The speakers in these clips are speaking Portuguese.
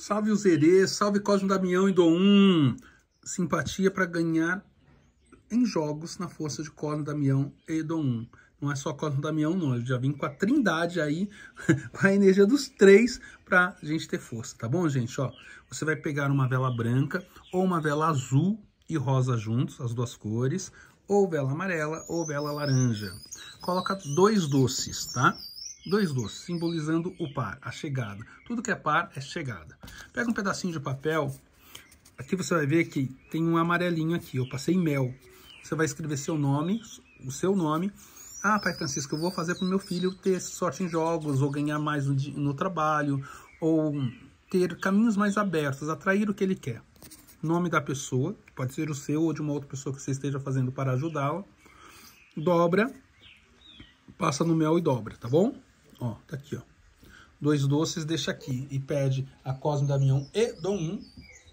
Salve os Zerê, salve Cosmo Damião e Dom 1. Simpatia para ganhar em jogos na força de Cosmo Damião e Dom 1. Não é só Cosmo Damião, não. Eu já vim com a trindade aí, com a energia dos três para a gente ter força, tá bom, gente? Ó, você vai pegar uma vela branca ou uma vela azul e rosa juntos, as duas cores, ou vela amarela ou vela laranja. Coloca dois doces, tá? dois doces, simbolizando o par, a chegada. Tudo que é par é chegada. Pega um pedacinho de papel, aqui você vai ver que tem um amarelinho aqui, eu passei mel. Você vai escrever seu nome, o seu nome. Ah, pai Francisco, eu vou fazer para o meu filho ter sorte em jogos, ou ganhar mais no, no trabalho, ou ter caminhos mais abertos, atrair o que ele quer. Nome da pessoa, pode ser o seu ou de uma outra pessoa que você esteja fazendo para ajudá-la. Dobra, passa no mel e dobra, tá bom? Ó, tá aqui, ó. Dois doces, deixa aqui. E pede a Cosme Damião e Dom 1.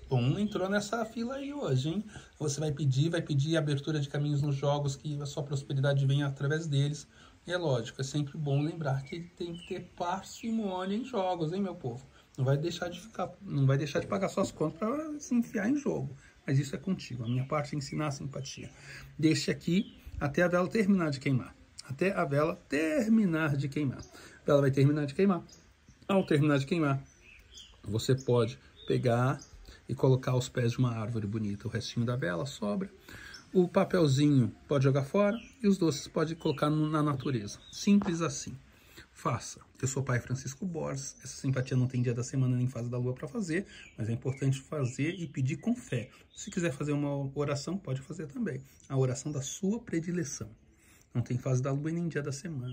Dom 1 entrou nessa fila aí hoje, hein? Você vai pedir, vai pedir abertura de caminhos nos jogos, que a sua prosperidade venha através deles. E é lógico, é sempre bom lembrar que tem que ter parcimônia em jogos, hein, meu povo? Não vai deixar de ficar, não vai deixar de pagar suas contas para se enfiar em jogo. Mas isso é contigo. A minha parte é ensinar a simpatia. Deixe aqui até a vela terminar de queimar até a vela terminar de queimar. A vela vai terminar de queimar. Ao terminar de queimar, você pode pegar e colocar aos pés de uma árvore bonita. O restinho da vela sobra. O papelzinho pode jogar fora e os doces pode colocar na natureza. Simples assim. Faça. Eu sou pai Francisco Borges. Essa simpatia não tem dia da semana nem fase da lua para fazer, mas é importante fazer e pedir com fé. Se quiser fazer uma oração, pode fazer também. A oração da sua predileção. Não tem fase da lua e nem dia da semana.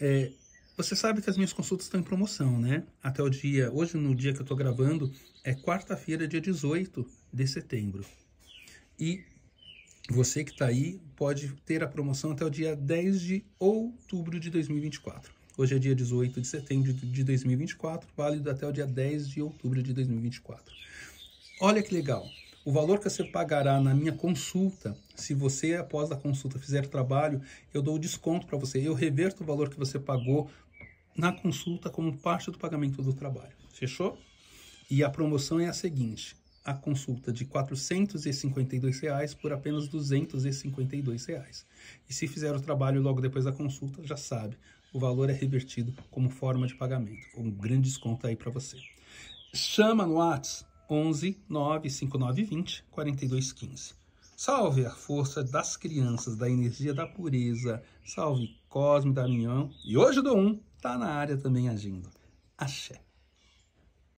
É, você sabe que as minhas consultas estão em promoção, né? Até o dia, hoje no dia que eu estou gravando, é quarta-feira, dia 18 de setembro. E você que está aí pode ter a promoção até o dia 10 de outubro de 2024. Hoje é dia 18 de setembro de 2024, válido até o dia 10 de outubro de 2024. Olha que legal! O valor que você pagará na minha consulta, se você após a consulta fizer trabalho, eu dou desconto para você. Eu reverto o valor que você pagou na consulta como parte do pagamento do trabalho. Fechou? E a promoção é a seguinte: a consulta de R$ 452 reais por apenas R$ 252. Reais. E se fizer o trabalho logo depois da consulta, já sabe, o valor é revertido como forma de pagamento. Um grande desconto aí para você. Chama no WhatsApp 11 95920 4215. Salve a força das crianças, da energia da pureza. Salve Cosme Damião. E hoje do um tá na área também agindo. Axé.